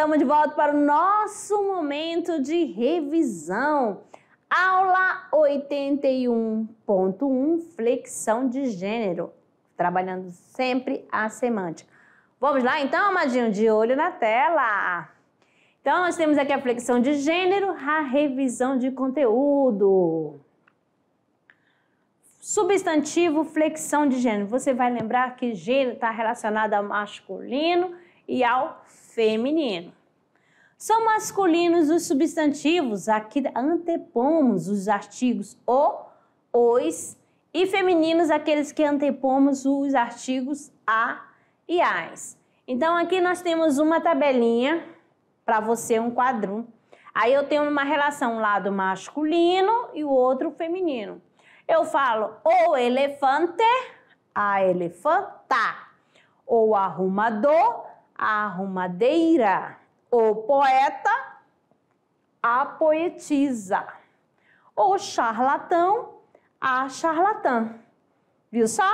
Estamos de volta para o nosso momento de revisão. Aula 81.1, flexão de gênero, trabalhando sempre a semântica. Vamos lá então, Amadinho, de olho na tela. Então, nós temos aqui a flexão de gênero, a revisão de conteúdo. Substantivo, flexão de gênero. Você vai lembrar que gênero está relacionado ao masculino e ao feminino. São masculinos os substantivos a que antepomos os artigos o, os, e femininos aqueles que antepomos os artigos a e as. Então, aqui nós temos uma tabelinha para você, um quadro. Aí eu tenho uma relação, um lado masculino e o outro feminino. Eu falo o elefante, a elefanta, ou arrumador, arrumadeira. O poeta, a poetisa. O charlatão, a charlatã. Viu só?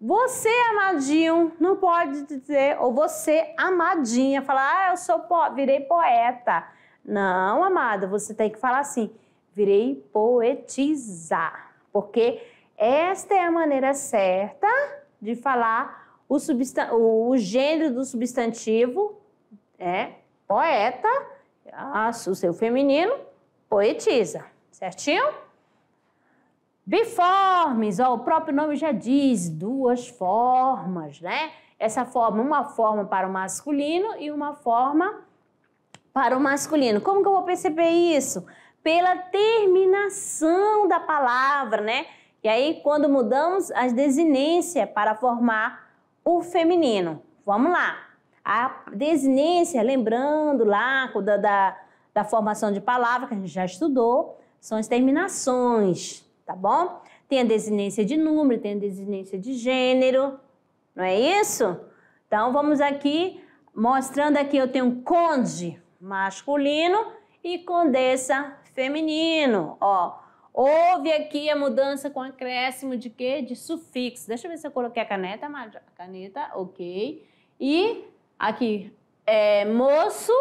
Você, amadinho, não pode dizer, ou você, amadinha, falar, ah, eu sou po virei poeta. Não, amada, você tem que falar assim, virei poetisa, Porque esta é a maneira certa de falar o, o, gênero do substantivo é poeta, ah, o seu feminino, poetisa, certinho? Biformes, ó, o próprio nome já diz, duas formas, né? Essa forma, uma forma para o masculino e uma forma para o masculino. Como que eu vou perceber isso? Pela terminação da palavra, né? E aí, quando mudamos a desinência para formar o feminino. Vamos lá. A desinência, lembrando lá da, da, da formação de palavra que a gente já estudou, são as terminações, tá bom? Tem a desinência de número, tem a desinência de gênero, não é isso? Então vamos aqui mostrando aqui eu tenho conde masculino e condessa feminino, ó. Houve aqui a mudança com acréscimo de quê? De sufixo. Deixa eu ver se eu coloquei a caneta, a Caneta, ok. E aqui, é, moço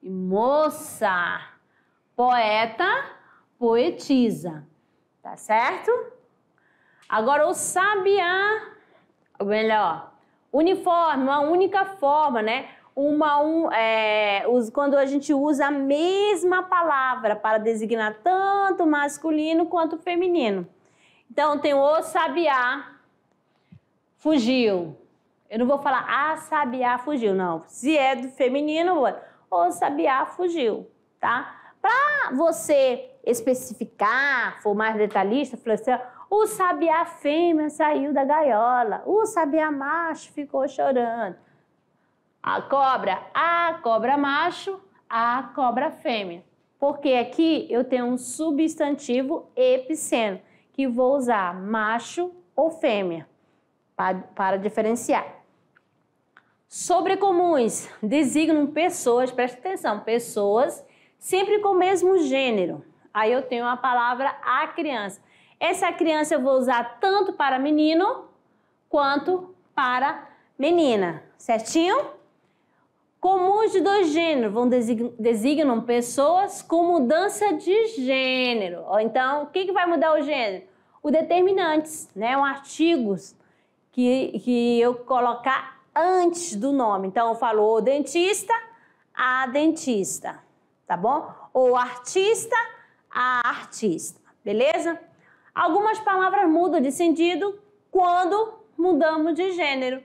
e moça. Poeta, poetisa. Tá certo? Agora, o sabiá, ou melhor, uniforme, uma única forma, né? uma um, é, os, quando a gente usa a mesma palavra para designar tanto masculino quanto feminino. Então tem o sabiá fugiu. Eu não vou falar a ah, sabiá fugiu, não. Se é do feminino, o sabiá fugiu, tá? Para você especificar, for mais detalhista, assim, o sabiá fêmea saiu da gaiola, o sabiá macho ficou chorando a cobra, a cobra macho, a cobra fêmea. Porque aqui eu tenho um substantivo epiceno, que vou usar macho ou fêmea para, para diferenciar. Sobrecomuns designam pessoas, presta atenção, pessoas sempre com o mesmo gênero. Aí eu tenho a palavra a criança. Essa criança eu vou usar tanto para menino quanto para menina, certinho? Comuns de dois gêneros vão designam pessoas com mudança de gênero. Então, o que, que vai mudar o gênero? O determinantes, né? Um artigos que, que eu colocar antes do nome. Então, eu falo o dentista, a dentista, tá bom? Ou artista, a artista, beleza? Algumas palavras mudam de sentido quando mudamos de gênero.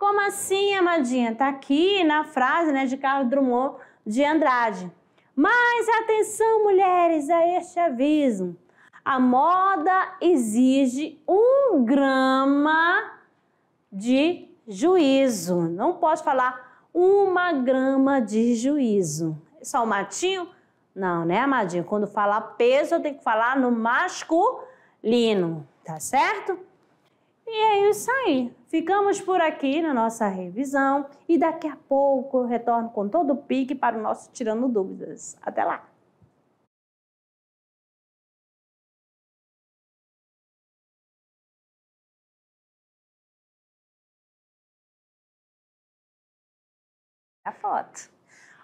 Como assim, Amadinha? Está aqui na frase né, de Carlos Drummond de Andrade. Mas atenção, mulheres, a este aviso. A moda exige um grama de juízo. Não posso falar uma grama de juízo. É só o matinho? Não, né, Amadinho? Quando falar peso, eu tenho que falar no masculino, tá certo? E é isso aí. Ficamos por aqui na nossa revisão e daqui a pouco eu retorno com todo o pique para o nosso Tirando Dúvidas. Até lá! A foto.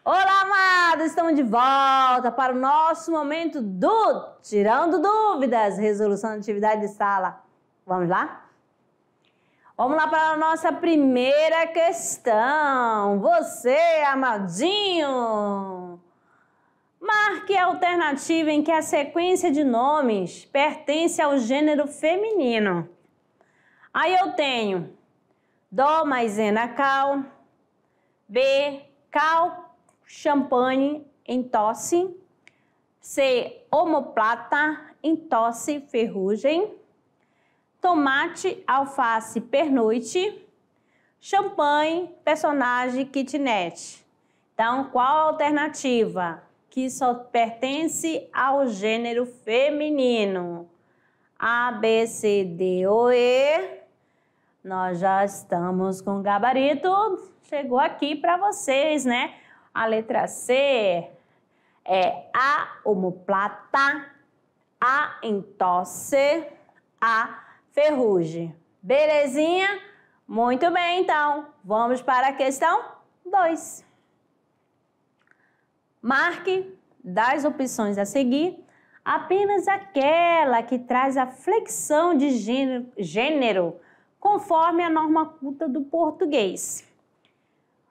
Olá, amados! Estamos de volta para o nosso momento do Tirando Dúvidas, resolução de atividade de sala. Vamos lá? Vamos lá para a nossa primeira questão. Você, amadinho, marque a alternativa em que a sequência de nomes pertence ao gênero feminino. Aí eu tenho Dó mais Cal, B, Cal, Champagne em tosse, C, Homoplata em tosse, ferrugem tomate, alface, pernoite, champanhe, personagem, kitnet. Então, qual a alternativa? Que só pertence ao gênero feminino. A, B, C, D ou E. Nós já estamos com o gabarito. Chegou aqui para vocês, né? A letra C é A, homoplata, A, entosse. A, ferrugem. Belezinha? Muito bem, então. Vamos para a questão 2. Marque das opções a seguir apenas aquela que traz a flexão de gênero, gênero conforme a norma culta do português.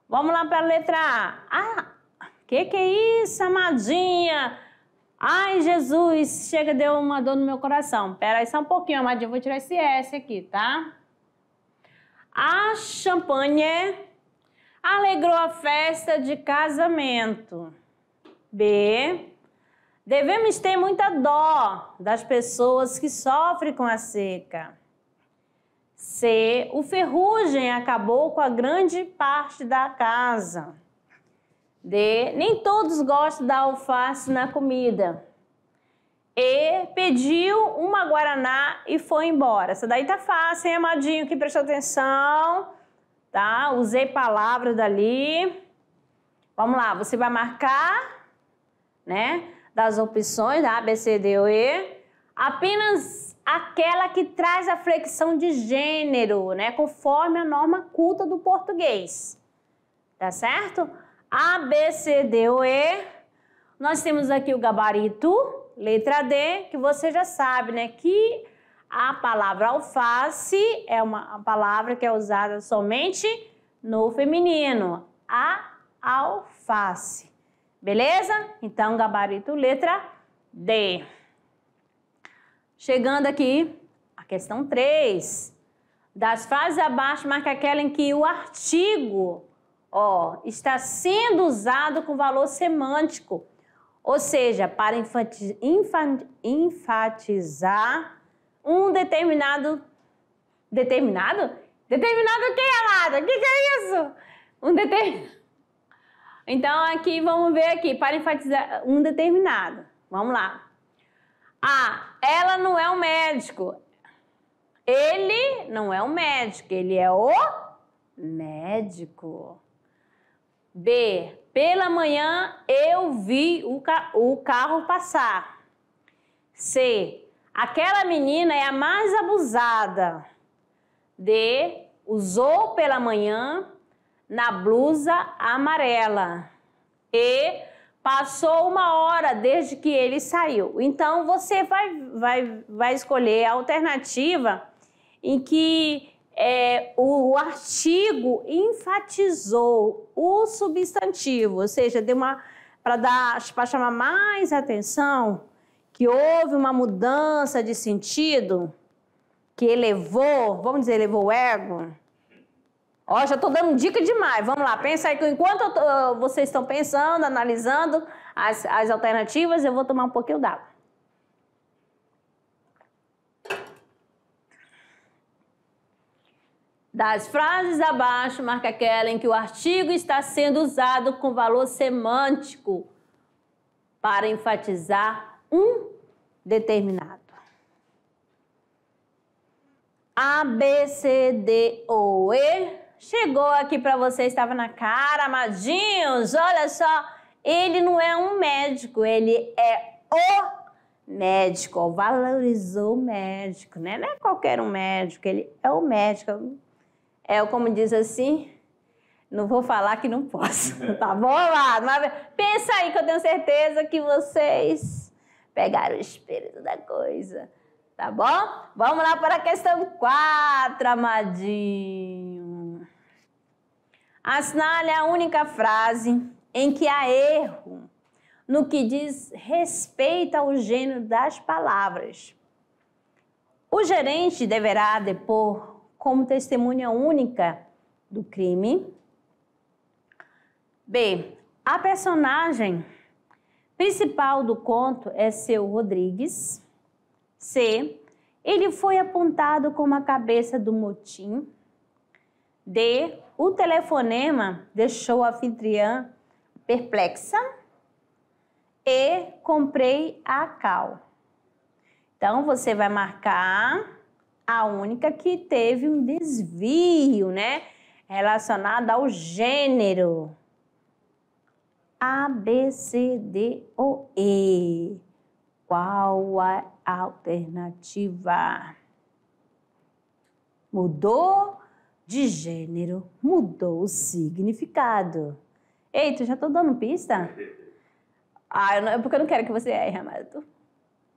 Vamos lá para a letra A. Ah, que que é isso, amadinha? Ai, Jesus, chega, deu uma dor no meu coração. Pera aí só um pouquinho, amadinha, eu vou tirar esse S aqui, tá? A champanhe alegrou a festa de casamento. B. Devemos ter muita dó das pessoas que sofrem com a seca. C. O ferrugem acabou com a grande parte da casa. D. Nem todos gostam da alface na comida. E pediu uma guaraná e foi embora. Essa daí tá fácil, hein, amadinho que prestou atenção, tá? Usei palavras dali. Vamos lá, você vai marcar, né, das opções da A, B, C, D ou E, apenas aquela que traz a flexão de gênero, né, conforme a norma culta do português. Tá certo? A, B, C, D ou E. Nós temos aqui o gabarito, letra D, que você já sabe, né? Que a palavra alface é uma palavra que é usada somente no feminino. A alface. Beleza? Então, gabarito letra D. Chegando aqui, a questão 3. Das frases abaixo, marca aquela em que o artigo ó, está sendo usado com valor semântico, ou seja, para enfatizar um determinado determinado determinado que é O que, que é isso? Um determinado. Então aqui vamos ver aqui para enfatizar um determinado. Vamos lá. Ah, ela não é um médico. Ele não é um médico, ele é o médico. B. Pela manhã eu vi o, ca o carro passar. C. Aquela menina é a mais abusada. D. Usou pela manhã na blusa amarela. E. Passou uma hora desde que ele saiu. Então você vai, vai, vai escolher a alternativa em que é, o artigo enfatizou o substantivo, ou seja, deu uma para dar para chamar mais atenção que houve uma mudança de sentido que elevou, vamos dizer, elevou o ego. Ó, já estou dando dica demais. Vamos lá, pensa aí que enquanto tô, ah, vocês estão pensando, analisando as, as alternativas, eu vou tomar um pouquinho d'água. Das frases abaixo, marca aquela em que o artigo está sendo usado com valor semântico para enfatizar um determinado. A, B, C, D ou E. Chegou aqui para você, estava na cara, amadinhos. Olha só, ele não é um médico, ele é o médico, valorizou o médico, né? Não é qualquer um médico, ele é o médico. É como diz assim, não vou falar que não posso, tá bom, amado? Mas pensa aí que eu tenho certeza que vocês pegaram o espírito da coisa, tá bom? Vamos lá para a questão 4, amadinho. Assinale a única frase em que há erro no que diz respeito ao gênero das palavras. O gerente deverá depor como testemunha única do crime. B. A personagem principal do conto é seu Rodrigues. C. Ele foi apontado como a cabeça do motim. D. O telefonema deixou a anfitriã perplexa. E. Comprei a cal. Então, você vai marcar a única que teve um desvio, né? Relacionado ao gênero. A, B, C, D ou E. Qual a alternativa? Mudou de gênero, mudou o significado. Eita, já tô dando pista? Ah, eu não, é porque eu não quero que você erre, Amado.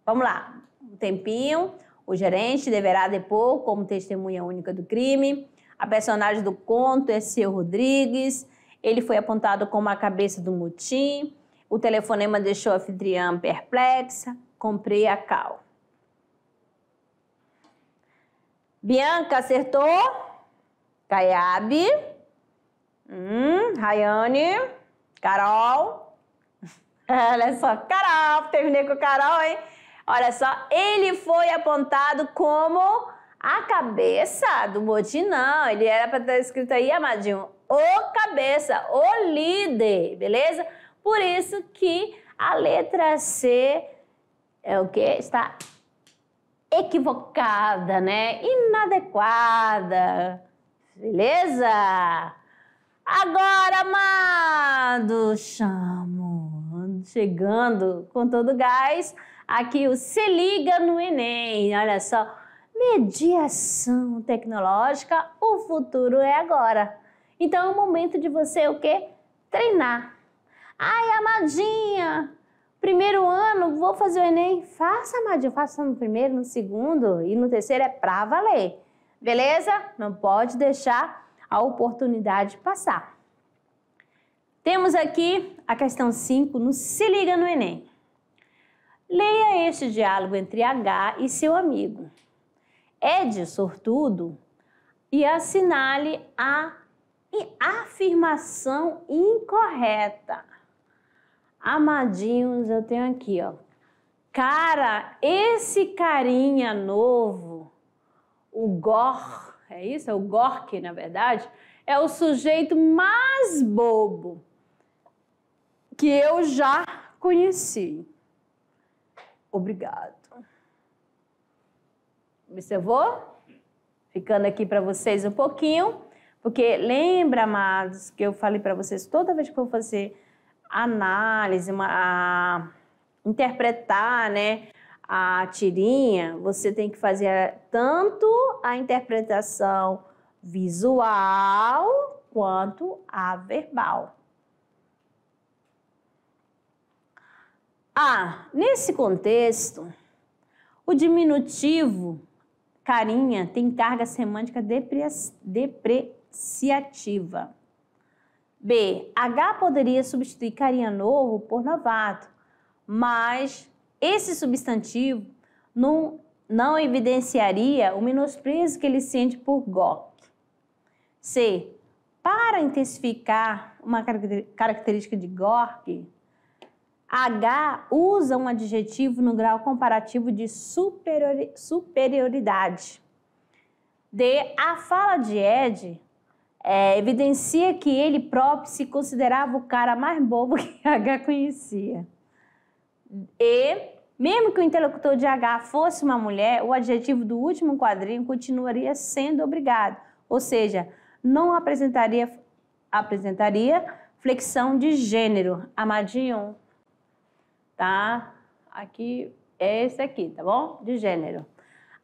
Vamos lá, um tempinho. O gerente deverá depor como testemunha única do crime. A personagem do conto é seu Rodrigues. Ele foi apontado como a cabeça do mutim. O telefonema deixou a anfitriã perplexa. Comprei a cal. Bianca acertou. Caiabe. Hum, Rayane. Carol. Olha só, Carol. Terminei com Carol, hein? Olha só, ele foi apontado como a cabeça do motim, não. Ele era para estar escrito aí, amadinho, o cabeça, o líder, beleza? Por isso que a letra C é o que? Está equivocada, né? Inadequada. Beleza? Agora, amado, chamo. Chegando com todo o gás aqui o Se Liga no Enem. Olha só, mediação tecnológica, o futuro é agora. Então é o momento de você o quê? Treinar. Ai, amadinha, primeiro ano vou fazer o Enem. Faça, amadinha, faça no primeiro, no segundo e no terceiro é pra valer. Beleza? Não pode deixar a oportunidade passar. Temos aqui a questão 5 no Se Liga no Enem. Leia este diálogo entre H e seu amigo. É Ed, sortudo, e assinale a afirmação incorreta. Amadinhos, eu tenho aqui, ó. Cara, esse carinha novo, o Gor, é isso? É o Gork, na verdade, é o sujeito mais bobo que eu já conheci. Obrigado. Observou? Ficando aqui para vocês um pouquinho, porque lembra, amados, que eu falei para vocês toda vez que vou fazer análise, uma, a, interpretar, né? a tirinha, você tem que fazer tanto a interpretação visual quanto a verbal. Ah, nesse contexto, o diminutivo carinha tem carga semântica depreciativa. B. H poderia substituir carinha novo por novato, mas esse substantivo não, não evidenciaria o menosprezo que ele sente por GOC. C. Para intensificar uma característica de Gork. H usa um adjetivo no grau comparativo de superioridade. D. A fala de Ed é, evidencia que ele próprio se considerava o cara mais bobo que H conhecia. E, mesmo que o interlocutor de H fosse uma mulher, o adjetivo do último quadrinho continuaria sendo obrigado, ou seja, não apresentaria, apresentaria flexão de gênero. Amadinho tá? Aqui, é esse aqui, tá bom? De gênero.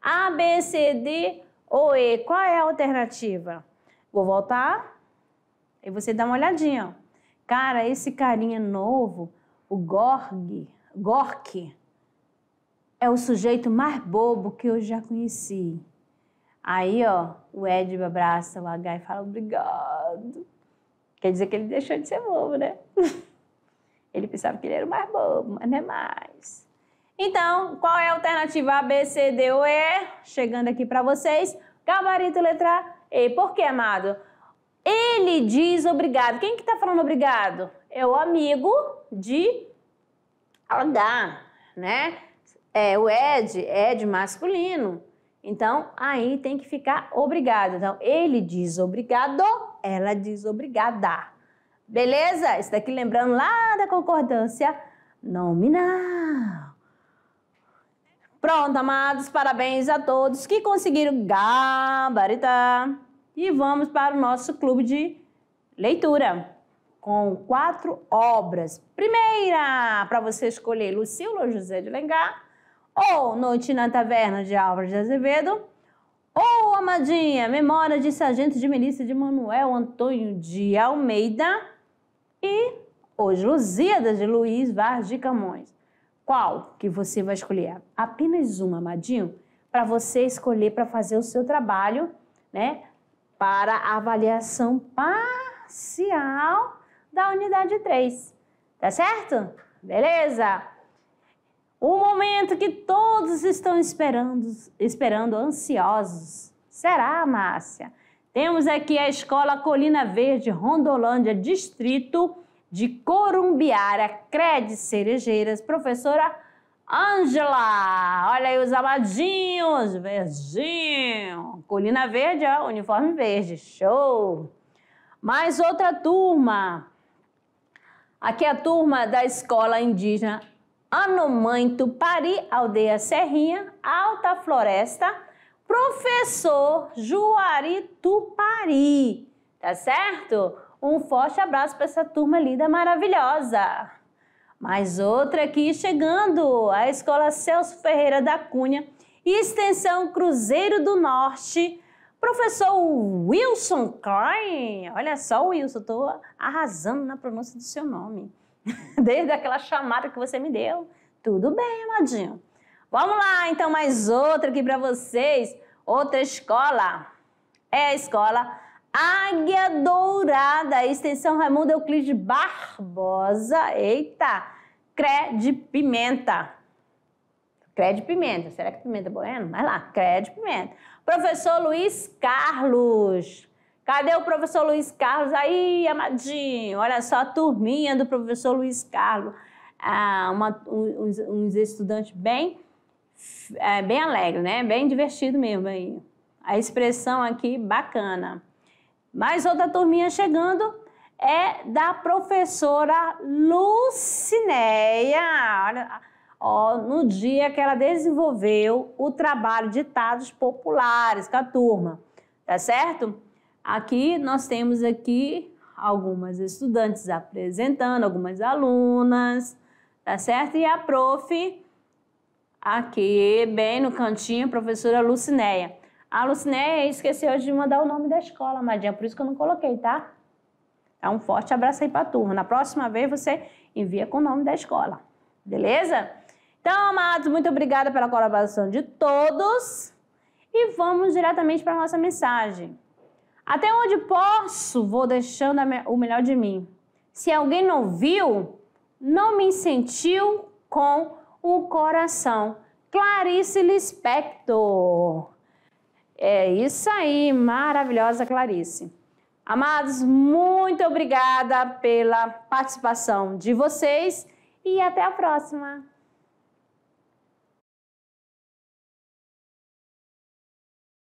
A, B, C, D ou E. Qual é a alternativa? Vou voltar e você dá uma olhadinha. Cara, esse carinha novo, o Gorg, Gork, é o sujeito mais bobo que eu já conheci. Aí, ó, o Ed abraça o H e fala obrigado. Quer dizer que ele deixou de ser bobo, né? Ele pensava que ele era o mais bobo, mas não é mais. Então, qual é a alternativa A, B, C, D ou E? Chegando aqui para vocês, gabarito letra E. Por quê, amado? Ele diz obrigado. Quem que está falando obrigado? É o amigo de H, né? É o Ed, Ed masculino. Então, aí tem que ficar obrigado. Então, ele diz obrigado, ela diz obrigada. Beleza? Isso daqui lembrando lá da concordância nominal. Pronto, amados, parabéns a todos que conseguiram gabaritar. E vamos para o nosso clube de leitura, com quatro obras. Primeira, para você escolher Lucilo ou José de Lengar, ou Noite na Taverna de Álvares de Azevedo, ou Amadinha, Memória de Sargento de Milícia de Manuel Antônio de Almeida, e Os Lusíadas de Luiz Vaz de Camões. Qual que você vai escolher? Apenas uma, Amadinho, para você escolher para fazer o seu trabalho, né? Para avaliação parcial da unidade 3. Tá certo? Beleza? O momento que todos estão esperando, esperando ansiosos. Será, Márcia? Temos aqui a Escola Colina Verde, Rondolândia, Distrito de Corumbiara, Crede Cerejeiras, professora Ângela. Olha aí os amadinhos, verdinho. Colina Verde, ó, uniforme verde, show. Mais outra turma. Aqui é a turma da Escola Indígena Anomãe Tupari, Aldeia Serrinha, Alta Floresta, professor Juari Tupari, tá certo? Um forte abraço para essa turma linda maravilhosa. Mais outra aqui chegando, a Escola Celso Ferreira da Cunha, Extensão Cruzeiro do Norte, professor Wilson Klein. Olha só, Wilson, estou arrasando na pronúncia do seu nome. Desde aquela chamada que você me deu. Tudo bem, amadinho. Vamos lá, então, mais outra aqui para vocês. Outra escola. É a escola Águia Dourada, extensão Raimundo Euclides Barbosa. Eita! Cré de pimenta. Cré de pimenta. Será que pimenta é bueno? Vai lá, cré de pimenta. Professor Luiz Carlos. Cadê o professor Luiz Carlos? Aí, amadinho, olha só a turminha do professor Luiz Carlos. Ah, uma, uns, uns estudantes bem é, bem alegre, né? Bem divertido mesmo aí. A expressão aqui, bacana. Mais outra turminha chegando é da professora Lucinéia. Olha, ó, no dia que ela desenvolveu o trabalho de ditados populares com a turma, tá certo? Aqui nós temos aqui algumas estudantes apresentando, algumas alunas, tá certo? E a prof Aqui, bem no cantinho, professora Lucinéia. A Lucinéia esqueceu de mandar o nome da escola, Madinha, por isso que eu não coloquei, tá? Dá então, um forte abraço aí pra turma. Na próxima vez você envia com o nome da escola. Beleza? Então, amados, muito obrigada pela colaboração de todos. E vamos diretamente para nossa mensagem. Até onde posso, vou deixando o melhor de mim. Se alguém não viu, não me sentiu com o coração. Clarice Lispector. É isso aí, maravilhosa Clarice. Amados, muito obrigada pela participação de vocês e até a próxima.